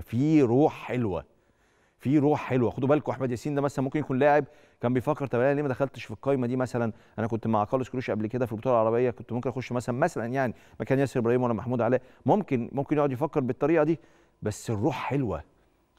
في روح حلوه في روح حلوه خدوا بالكم احمد ياسين ده مثلا ممكن يكون لاعب كان بيفكر طب انا ليه ما دخلتش في القايمه دي مثلا انا كنت مع كارلوس كروش قبل كده في البطوله العربيه كنت ممكن اخش مثلا مثلا يعني مكان ياسر ابراهيم ولا محمود علاء ممكن ممكن يقعد يفكر بالطريقه دي بس الروح حلوه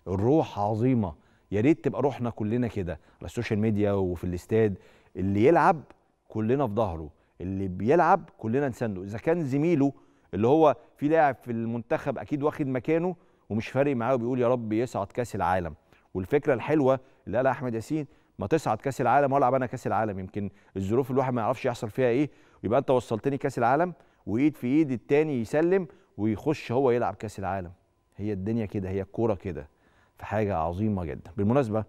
الروح عظيمه يا ريت تبقى روحنا كلنا كده على السوشيال ميديا وفي الاستاد اللي يلعب كلنا في ظهره اللي بيلعب كلنا نسنده اذا كان زميله اللي هو في لاعب في المنتخب اكيد واخد مكانه ومش فارق معاه وبيقول يا رب يصعد كاس العالم والفكره الحلوه اللي قالها احمد ياسين ما تصعد كاس العالم والعب انا كاس العالم يمكن الظروف الواحد ما يعرفش يحصل فيها ايه يبقى انت وصلتني كاس العالم وايد في ايد التاني يسلم ويخش هو يلعب كاس العالم هي الدنيا كده هي الكوره كده في حاجه عظيمه جدا بالمناسبه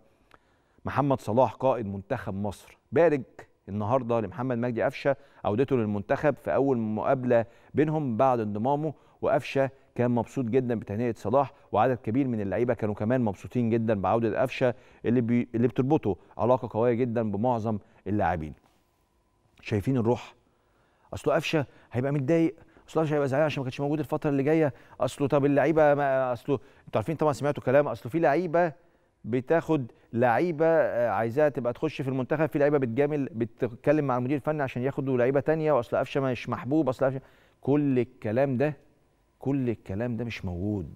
محمد صلاح قائد منتخب مصر بارك النهارده لمحمد مجدي قفشه عودته للمنتخب في اول مقابله بينهم بعد انضمامه وقفشه كان مبسوط جدا بتهنئه صلاح وعدد كبير من اللعيبه كانوا كمان مبسوطين جدا بعوده قفشه اللي بي... اللي بتربطه علاقه قويه جدا بمعظم اللاعبين. شايفين الروح اصله قفشه هيبقى متضايق اصله قفشه هيبقى زعلان عشان ما كانش موجود الفتره اللي جايه اصله طب اللعيبه ما... اصله انتوا عارفين طبعا سمعتوا كلام اصله في لعيبه بتاخد لعيبه آه، عايزاها تبقى تخش في المنتخب في لعيبه بتجامل بتتكلم مع المدير الفني عشان ياخدوا لعيبه تانية واصل قفشه مش محبوب اصل قفشه كل الكلام ده كل الكلام ده مش موجود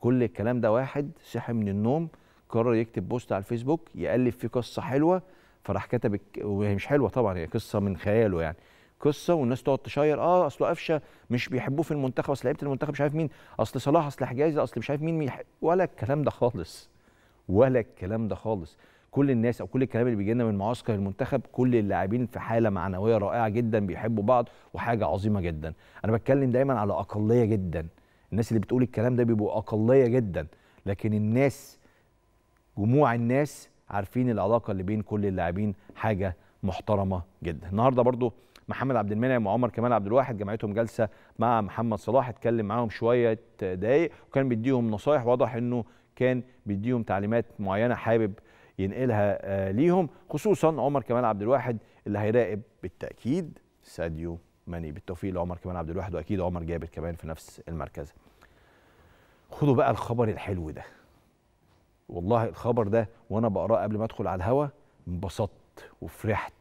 كل الكلام ده واحد صحي من النوم قرر يكتب بوست على الفيسبوك يقلب فيه قصه حلوه فراح كتب وهي مش حلوه طبعا هي قصه من خياله يعني قصه والناس تقعد تشير اه اصل قفشه مش بيحبوه في المنتخب اصل لعيبه المنتخب مش عارف مين اصل صلاح اصل حجازي اصل مش عارف مين ولا الكلام ده خالص ولا الكلام ده خالص كل الناس او كل الكلام اللي بيجي لنا من معسكر المنتخب كل اللاعبين في حاله معنويه رائعه جدا بيحبوا بعض وحاجه عظيمه جدا انا بتكلم دايما على اقليه جدا الناس اللي بتقول الكلام ده بيبقوا اقليه جدا لكن الناس جموع الناس عارفين العلاقه اللي بين كل اللاعبين حاجه محترمه جدا النهارده برضو محمد عبد المنعم وعمر كمال عبد الواحد جمعتهم جلسه مع محمد صلاح اتكلم معاهم شويه دقايق وكان بيديهم نصايح واضح انه كان بيديهم تعليمات معينه حابب ينقلها آه، ليهم خصوصا عمر كمال عبد الواحد اللي هيراقب بالتاكيد ساديو ماني بالتوفيق لعمر كمال عبد الواحد واكيد عمر جابر كمان في نفس المركز خدوا بقى الخبر الحلو ده والله الخبر ده وانا بقراه قبل ما ادخل على الهوا انبسطت وفرحت